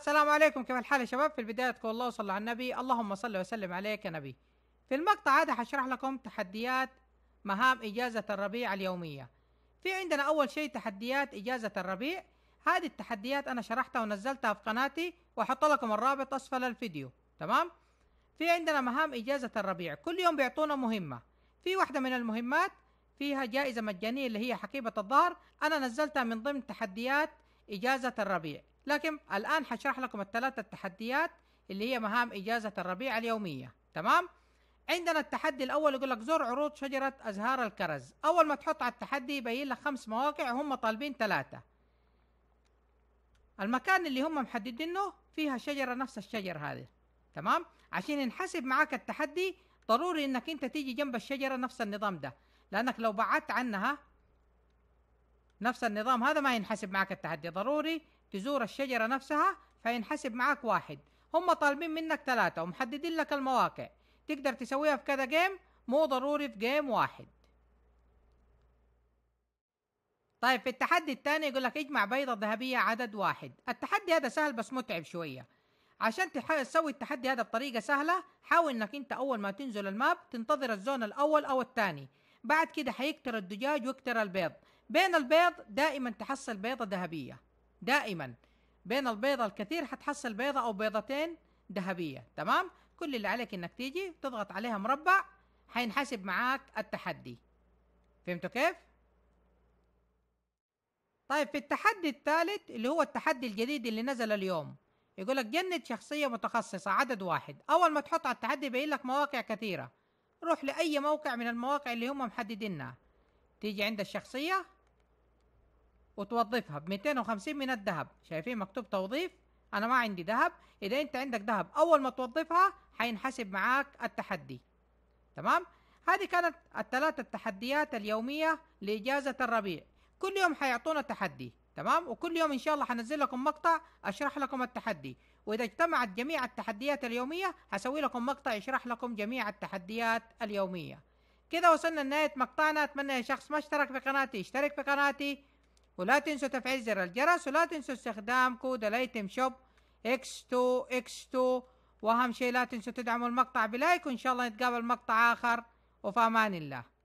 السلام عليكم كيف الحال يا شباب في البداية تقول الله صلى على النبي اللهم صل وسلم عليك يا نبي في المقطع هذا حشرح لكم تحديات مهام إجازة الربيع اليومية في عندنا أول شيء تحديات إجازة الربيع هذه التحديات أنا شرحتها ونزلتها في قناتي وأحط لكم الرابط أسفل الفيديو تمام في عندنا مهام إجازة الربيع كل يوم بيعطونا مهمة في واحدة من المهمات فيها جائزة مجانية اللي هي حقيبة الظهر أنا نزلتها من ضمن تحديات إجازة الربيع لكن الآن حشرح لكم الثلاثة التحديات اللي هي مهام إجازة الربيع اليومية تمام؟ عندنا التحدي الأول يقول لك زر عروض شجرة أزهار الكرز أول ما تحط على التحدي يبين لك خمس مواقع هم طالبين ثلاثة المكان اللي هم محددينه فيها شجرة نفس الشجر هذه تمام؟ عشان ينحسب معاك التحدي ضروري انك انت تيجي جنب الشجرة نفس النظام ده لانك لو بعدت عنها نفس النظام هذا ما ينحسب معك التحدي ضروري تزور الشجرة نفسها فينحسب معاك واحد هم طالبين منك ثلاثة ومحددين لك المواقع تقدر تسويها في كذا جيم مو ضروري في جيم واحد طيب في التحدي الثاني يقول لك اجمع بيضة ذهبية عدد واحد التحدي هذا سهل بس متعب شوية عشان تسوي التحدي هذا بطريقة سهلة حاول انك انت اول ما تنزل الماب تنتظر الزون الاول او الثاني بعد كده حيكتر الدجاج ويكتر البيض بين البيض دائما تحصل بيضة ذهبية دائما بين البيضة الكثير حتحصل بيضة أو بيضتين ذهبية تمام كل اللي عليك إنك تيجي تضغط عليها مربع حينحسب معاك التحدي فهمتوا كيف؟ طيب في التحدي الثالث اللي هو التحدي الجديد اللي نزل اليوم يقول لك جند شخصية متخصصة عدد واحد أول ما تحط على التحدي بيقول لك مواقع كثيرة روح لأي موقع من المواقع اللي هم محددينها تيجي عند الشخصية وتوظفها ب 250 من الذهب شايفين مكتوب توظيف انا ما عندي ذهب اذا انت عندك ذهب اول ما توظفها حينحسب معاك التحدي تمام هذه كانت الثلاث التحديات اليومية لإجازة الربيع كل يوم حيعطونا تحدي تمام وكل يوم إن شاء الله حنزل لكم مقطع أشرح لكم التحدي وإذا اجتمعت جميع التحديات اليومية هسوي لكم مقطع يشرح لكم جميع التحديات اليومية كذا وصلنا لنهاية مقطعنا أتمنى يا شخص ما اشترك في قناتي اشترك في قناتي ولا تنسوا تفعيل زر الجرس ولا تنسوا استخدام كود الايتم شوب X2 X2 واهم شيء لا تنسوا تدعموا المقطع بلايك وان شاء الله نتقابل مقطع اخر وفي امان الله